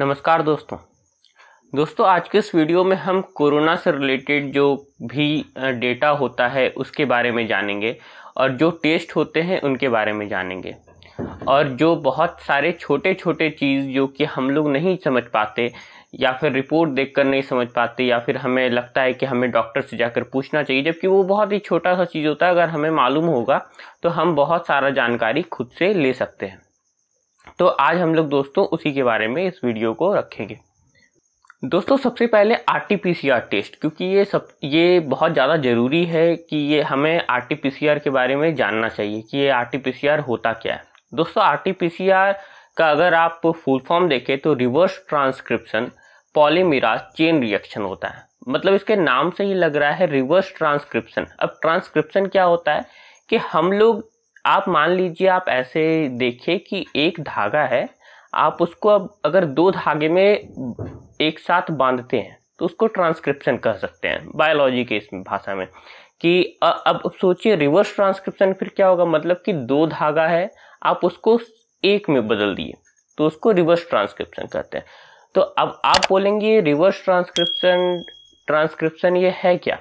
नमस्कार दोस्तों दोस्तों आज के इस वीडियो में हम कोरोना से रिलेटेड जो भी डेटा होता है उसके बारे में जानेंगे और जो टेस्ट होते हैं उनके बारे में जानेंगे और जो बहुत सारे छोटे छोटे चीज़ जो कि हम लोग नहीं समझ पाते या फिर रिपोर्ट देखकर नहीं समझ पाते या फिर हमें लगता है कि हमें डॉक्टर से जाकर पूछना चाहिए जबकि वो बहुत ही छोटा सा चीज़ होता है अगर हमें मालूम होगा तो हम बहुत सारा जानकारी खुद से ले सकते हैं तो आज हम लोग दोस्तों उसी के बारे में इस वीडियो को रखेंगे दोस्तों सबसे पहले R T P C R test क्योंकि ये सब ये बहुत ज़्यादा ज़रूरी है कि ये हमें R T P C R के बारे में जानना चाहिए कि ये R T P C R होता क्या है दोस्तों R T P C R का अगर आप फुल फॉर्म देखें तो reverse transcription polymerase chain reaction होता है मतलब इसके नाम से ही लग रहा है रिवर्स ट्रांसक्रिप्शन अब ट्रांसक्रिप्शन क्या होता है कि हम लोग आप मान लीजिए आप ऐसे देखिए कि एक धागा है आप उसको अब अगर दो धागे में एक साथ बांधते हैं तो उसको ट्रांसक्रिप्शन कह सकते हैं बायोलॉजी के इस भाषा में कि अब सोचिए रिवर्स ट्रांसक्रिप्शन फिर क्या होगा मतलब कि दो धागा है आप उसको एक में बदल दिए तो उसको रिवर्स ट्रांसक्रिप्शन कहते हैं तो अब आप बोलेंगे रिवर्स ट्रांसक्रिप्शन ट्रांसक्रिप्शन ये है क्या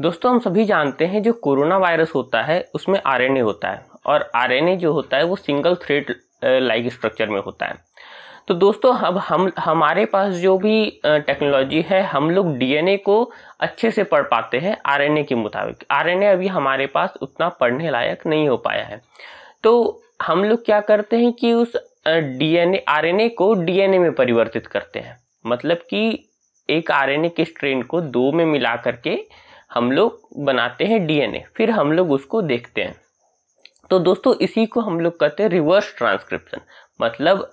दोस्तों हम सभी जानते हैं जो कोरोना वायरस होता है उसमें आरएनए होता है और आरएनए जो होता है वो सिंगल थ्रेड लाइक स्ट्रक्चर में होता है तो दोस्तों अब हम हमारे पास जो भी टेक्नोलॉजी है हम लोग डीएनए को अच्छे से पढ़ पाते हैं आरएनए के मुताबिक आरएनए अभी हमारे पास उतना पढ़ने लायक नहीं हो पाया है तो हम लोग क्या करते हैं कि उस डीएनए आरएनए को डीएनए में परिवर्तित करते हैं मतलब कि एक आरएनए के स्ट्रेन को दो में मिला करके हम लोग बनाते हैं डीएनए फिर हम लोग उसको देखते हैं तो दोस्तों इसी को हम लोग कहते हैं रिवर्स ट्रांसक्रिप्शन मतलब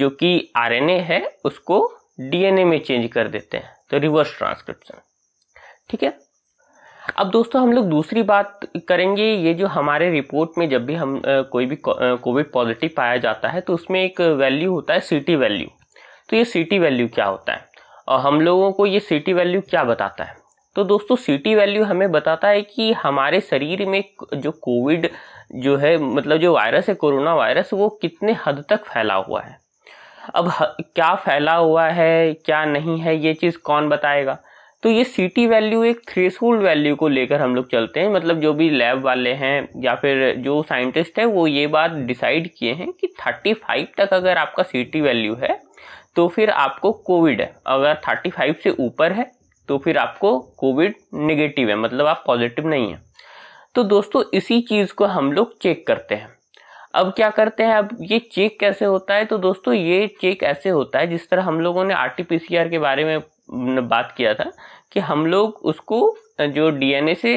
जो कि आरएनए है उसको डीएनए में चेंज कर देते हैं तो रिवर्स ट्रांसक्रिप्शन ठीक है अब दोस्तों हम लोग दूसरी बात करेंगे ये जो हमारे रिपोर्ट में जब भी हम कोई भी कोविड पॉजिटिव पाया जाता है तो उसमें एक वैल्यू होता है सिटी वैल्यू तो ये सिटी वैल्यू क्या होता है और हम लोगों को ये सिटी वैल्यू क्या बताता है तो दोस्तों सिटी वैल्यू हमें बताता है कि हमारे शरीर में जो कोविड जो है मतलब जो वायरस है कोरोना वायरस वो कितने हद तक फैला हुआ है अब क्या फैला हुआ है क्या नहीं है ये चीज़ कौन बताएगा तो ये सिटी वैल्यू एक थ्रेशोल्ड वैल्यू को लेकर हम लोग चलते हैं मतलब जो भी लैब वाले हैं या फिर जो साइंटिस्ट है वो ये बात डिसाइड किए हैं कि थर्टी फाइव तक अगर आपका सिटी वैल्यू है तो फिर आपको कोविड है अगर थर्टी फाइव से ऊपर है तो फिर आपको कोविड नेगेटिव है मतलब आप पॉजिटिव नहीं है तो दोस्तों इसी चीज़ को हम लोग चेक करते हैं अब क्या करते हैं अब ये चेक कैसे होता है तो दोस्तों ये चेक ऐसे होता है जिस तरह हम लोगों ने आर के बारे में बात किया था कि हम लोग उसको जो डीएनए से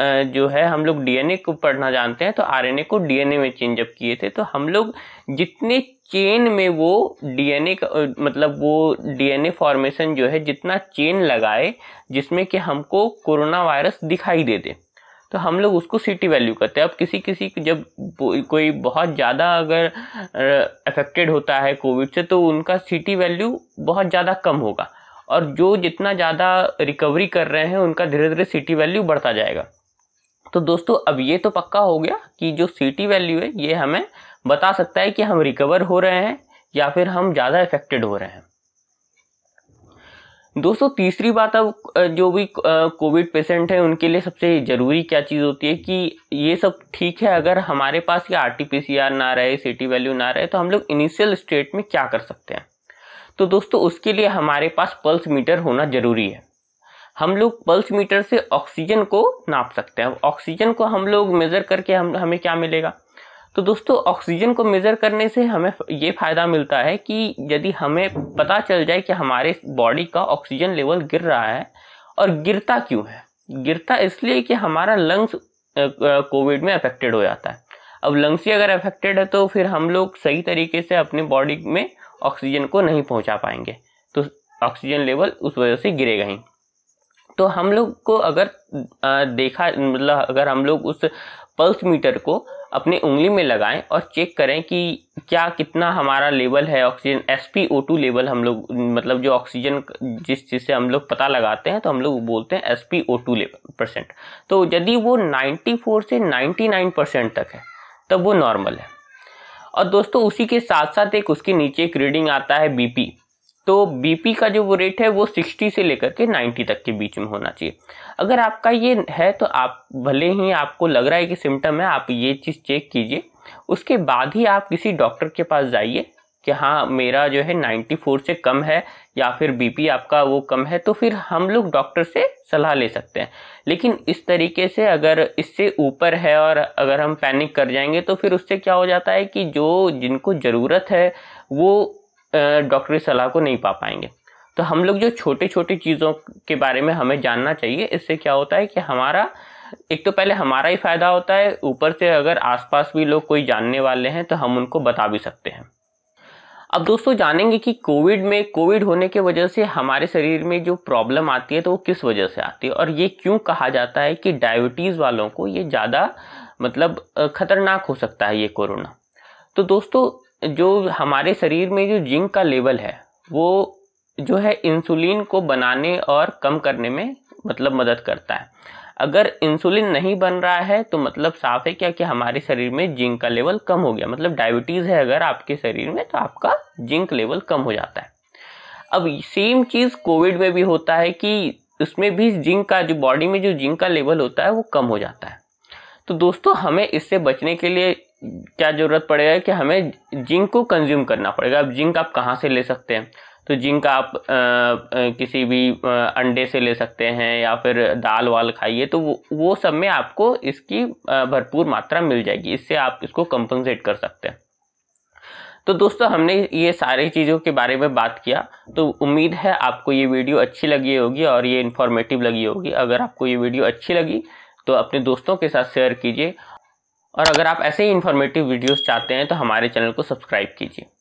जो है हम लोग डीएनए को पढ़ना जानते हैं तो आरएनए को डीएनए में चेंज अप किए थे तो हम लोग जितने चेन में वो डीएनए का मतलब वो डीएनए फॉर्मेशन जो है जितना चेन लगाए जिसमें कि हमको कोरोना वायरस दिखाई दे दे तो हम लोग उसको सिटी वैल्यू करते हैं अब किसी किसी जब कोई बहुत ज़्यादा अगर अफेक्टेड होता है कोविड से तो उनका सिटी वैल्यू बहुत ज़्यादा कम होगा और जो जितना ज़्यादा रिकवरी कर रहे हैं उनका धीरे धीरे सिटी वैल्यू बढ़ता जाएगा तो दोस्तों अब ये तो पक्का हो गया कि जो सी वैल्यू है ये हमें बता सकता है कि हम रिकवर हो रहे हैं या फिर हम ज़्यादा इफेक्टेड हो रहे हैं दोस्तों तीसरी बात अब जो भी कोविड पेशेंट हैं उनके लिए सबसे ज़रूरी क्या चीज़ होती है कि ये सब ठीक है अगर हमारे पास ये आरटीपीसीआर ना रहे सिटी वैल्यू ना रहे तो हम लोग इनिशियल स्टेट में क्या कर सकते हैं तो दोस्तों उसके लिए हमारे पास पल्स मीटर होना ज़रूरी है हम लोग पल्स मीटर से ऑक्सीजन को नाप सकते हैं ऑक्सीजन को हम लोग मेज़र करके हम हमें क्या मिलेगा तो दोस्तों ऑक्सीजन को मेज़र करने से हमें ये फ़ायदा मिलता है कि यदि हमें पता चल जाए कि हमारे बॉडी का ऑक्सीजन लेवल गिर रहा है और गिरता क्यों है गिरता इसलिए कि हमारा लंग्स कोविड में अफेक्टेड हो जाता है अब लंग्स ही अगर अफेक्टेड है तो फिर हम लोग सही तरीके से अपने बॉडी में ऑक्सीजन को नहीं पहुंचा पाएंगे तो ऑक्सीजन लेवल उस वजह से गिरेगा ही तो हम लोग को अगर देखा मतलब अगर हम लोग उस पल्स मीटर को अपने उंगली में लगाएं और चेक करें कि क्या कितना हमारा लेवल है oxygen S P O two level हम लोग मतलब जो ऑक्सीजन जिस चीज़ से हम लोग पता लगाते हैं तो हम लोग बोलते हैं S P O two level percent तो यदि वो नाइन्टी फोर से नाइन्टी नाइन परसेंट तक है तब वो नॉर्मल है और दोस्तों उसी के साथ साथ एक उसके नीचे एक रीडिंग आता है बी पी तो बीपी का जो वो रेट है वो 60 से लेकर के 90 तक के बीच में होना चाहिए अगर आपका ये है तो आप भले ही आपको लग रहा है कि सिम्टम है आप ये चीज़ चेक कीजिए उसके बाद ही आप किसी डॉक्टर के पास जाइए कि हाँ मेरा जो है 94 से कम है या फिर बीपी आपका वो कम है तो फिर हम लोग डॉक्टर से सलाह ले सकते हैं लेकिन इस तरीके से अगर इससे ऊपर है और अगर हम पैनिक कर जाएंगे तो फिर उससे क्या हो जाता है कि जो जिनको ज़रूरत है वो डॉक्टरी सलाह को नहीं पा पाएंगे तो हम लोग जो छोटे छोटे चीज़ों के बारे में हमें जानना चाहिए इससे क्या होता है कि हमारा एक तो पहले हमारा ही फ़ायदा होता है ऊपर से अगर आसपास भी लोग कोई जानने वाले हैं तो हम उनको बता भी सकते हैं अब दोस्तों जानेंगे कि कोविड में कोविड होने की वजह से हमारे शरीर में जो प्रॉब्लम आती है तो वो किस वजह से आती है और ये क्यों कहा जाता है कि डायबिटीज़ वालों को ये ज़्यादा मतलब ख़तरनाक हो सकता है ये कोरोना तो दोस्तों जो हमारे शरीर में जो जिंक का लेवल है वो जो है इंसुलिन को बनाने और कम करने में मतलब मदद करता है अगर इंसुलिन नहीं बन रहा है तो मतलब साफ है क्या कि हमारे शरीर में जिंक का लेवल कम हो गया मतलब डायबिटीज़ है अगर आपके शरीर में तो आपका जिंक लेवल कम हो जाता है अब सेम चीज़ कोविड में भी होता है कि उसमें भी जिंक का जो बॉडी में जो जिंक का लेवल होता है वो कम हो जाता है तो दोस्तों हमें इससे बचने के लिए क्या ज़रूरत पड़ेगा कि हमें जिंक को कंज्यूम करना पड़ेगा अब जिंक आप कहाँ से ले सकते हैं तो जिंक आप आ, आ, किसी भी आ, अंडे से ले सकते हैं या फिर दाल वाल खाइए तो वो वो सब में आपको इसकी भरपूर मात्रा मिल जाएगी इससे आप इसको कंपनसेट कर सकते हैं तो दोस्तों हमने ये सारी चीज़ों के बारे में बात किया तो उम्मीद है आपको ये वीडियो अच्छी लगी होगी और ये इन्फॉर्मेटिव लगी होगी अगर आपको ये वीडियो अच्छी लगी तो अपने दोस्तों के साथ शेयर कीजिए और अगर आप ऐसे ही इन्फॉर्मेटिव वीडियोस चाहते हैं तो हमारे चैनल को सब्सक्राइब कीजिए